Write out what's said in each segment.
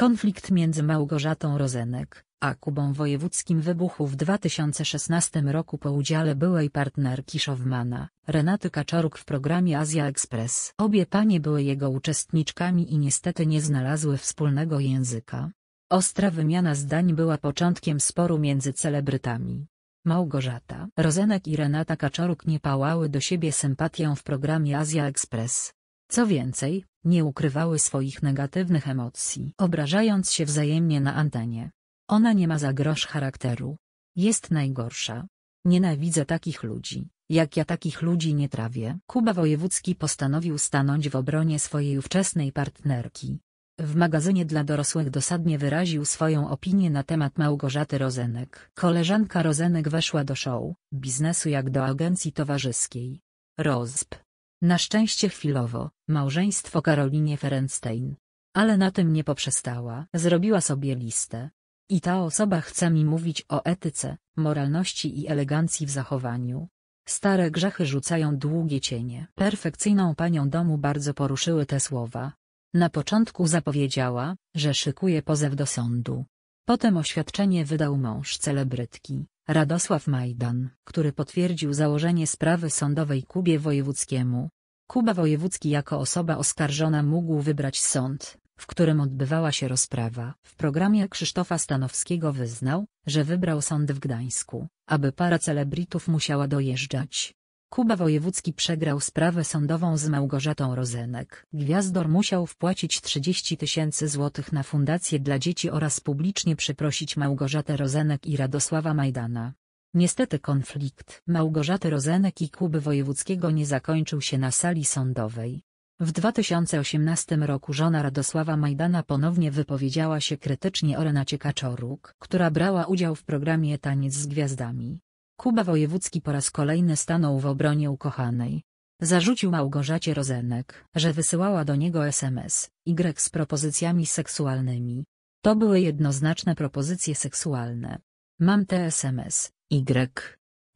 Konflikt między Małgorzatą Rozenek, a Kubą Wojewódzkim wybuchł w 2016 roku po udziale byłej partnerki Szowmana, Renaty Kaczoruk w programie Azja Express. Obie panie były jego uczestniczkami i niestety nie znalazły wspólnego języka. Ostra wymiana zdań była początkiem sporu między celebrytami. Małgorzata Rozenek i Renata Kaczoruk nie pałały do siebie sympatią w programie Azja Express. Co więcej, nie ukrywały swoich negatywnych emocji, obrażając się wzajemnie na antenie. Ona nie ma za grosz charakteru. Jest najgorsza. Nienawidzę takich ludzi, jak ja takich ludzi nie trawię. Kuba Wojewódzki postanowił stanąć w obronie swojej ówczesnej partnerki. W magazynie dla dorosłych dosadnie wyraził swoją opinię na temat Małgorzaty Rozenek. Koleżanka Rozenek weszła do show, biznesu jak do agencji towarzyskiej. Rozp. Na szczęście chwilowo, małżeństwo Karolinie Ferenstein. Ale na tym nie poprzestała. Zrobiła sobie listę. I ta osoba chce mi mówić o etyce, moralności i elegancji w zachowaniu. Stare grzechy rzucają długie cienie. Perfekcyjną panią domu bardzo poruszyły te słowa. Na początku zapowiedziała, że szykuje pozew do sądu. Potem oświadczenie wydał mąż celebrytki, Radosław Majdan, który potwierdził założenie sprawy sądowej Kubie Wojewódzkiemu. Kuba Wojewódzki jako osoba oskarżona mógł wybrać sąd, w którym odbywała się rozprawa. W programie Krzysztofa Stanowskiego wyznał, że wybrał sąd w Gdańsku, aby para celebrytów musiała dojeżdżać. Kuba Wojewódzki przegrał sprawę sądową z Małgorzatą Rozenek. Gwiazdor musiał wpłacić 30 tysięcy złotych na fundację dla dzieci oraz publicznie przeprosić Małgorzatę Rozenek i Radosława Majdana. Niestety konflikt Małgorzaty Rozenek i Kuby Wojewódzkiego nie zakończył się na sali sądowej. W 2018 roku żona Radosława Majdana ponownie wypowiedziała się krytycznie o Renacie Kaczoruk, która brała udział w programie Taniec z Gwiazdami. Kuba Wojewódzki po raz kolejny stanął w obronie ukochanej. Zarzucił Małgorzacie Rozenek, że wysyłała do niego SMS, Y z propozycjami seksualnymi. To były jednoznaczne propozycje seksualne. Mam te SMS, Y.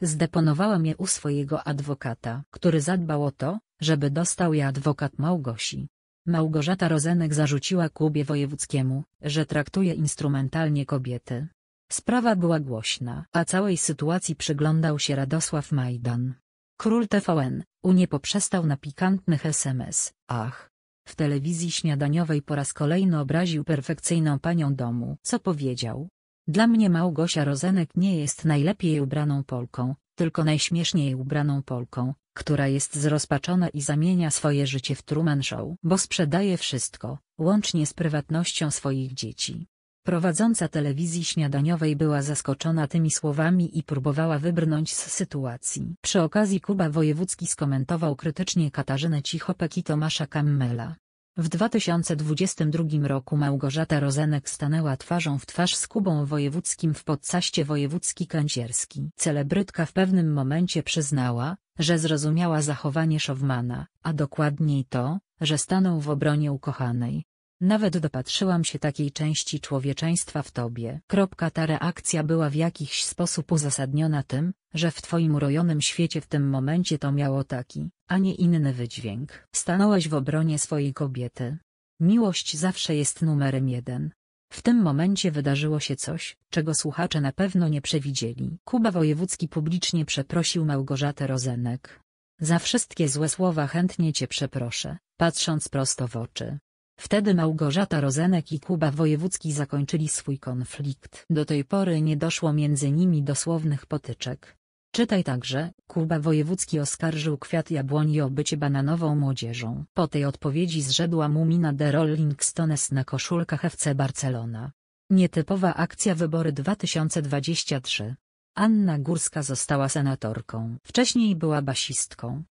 Zdeponowałam je u swojego adwokata, który zadbał o to, żeby dostał je adwokat Małgosi. Małgorzata Rozenek zarzuciła Kubie Wojewódzkiemu, że traktuje instrumentalnie kobiety, Sprawa była głośna, a całej sytuacji przyglądał się Radosław Majdan. Król TVN, unie poprzestał na pikantnych SMS, ach. W telewizji śniadaniowej po raz kolejny obraził perfekcyjną panią domu, co powiedział. Dla mnie Małgosia Rozenek nie jest najlepiej ubraną Polką, tylko najśmieszniej ubraną Polką, która jest zrozpaczona i zamienia swoje życie w Truman Show, bo sprzedaje wszystko, łącznie z prywatnością swoich dzieci. Prowadząca telewizji śniadaniowej była zaskoczona tymi słowami i próbowała wybrnąć z sytuacji. Przy okazji Kuba Wojewódzki skomentował krytycznie Katarzynę Cichopek i Tomasza Kammela. W 2022 roku Małgorzata Rozenek stanęła twarzą w twarz z Kubą Wojewódzkim w podcaście Wojewódzki Kędzierski. Celebrytka w pewnym momencie przyznała, że zrozumiała zachowanie Szowmana, a dokładniej to, że stanął w obronie ukochanej, nawet dopatrzyłam się takiej części człowieczeństwa w tobie. Kropka ta reakcja była w jakiś sposób uzasadniona tym, że w twoim urojonym świecie w tym momencie to miało taki, a nie inny wydźwięk. Stanąłeś w obronie swojej kobiety. Miłość zawsze jest numerem jeden. W tym momencie wydarzyło się coś, czego słuchacze na pewno nie przewidzieli. Kuba Wojewódzki publicznie przeprosił Małgorzatę Rozenek. Za wszystkie złe słowa chętnie cię przeproszę, patrząc prosto w oczy. Wtedy Małgorzata Rozenek i Kuba Wojewódzki zakończyli swój konflikt. Do tej pory nie doszło między nimi dosłownych potyczek. Czytaj także, Kuba Wojewódzki oskarżył kwiat jabłoni o bycie bananową młodzieżą. Po tej odpowiedzi zrzedła mu mina The Rolling Stones na koszulkach FC Barcelona. Nietypowa akcja wybory 2023. Anna Górska została senatorką. Wcześniej była basistką.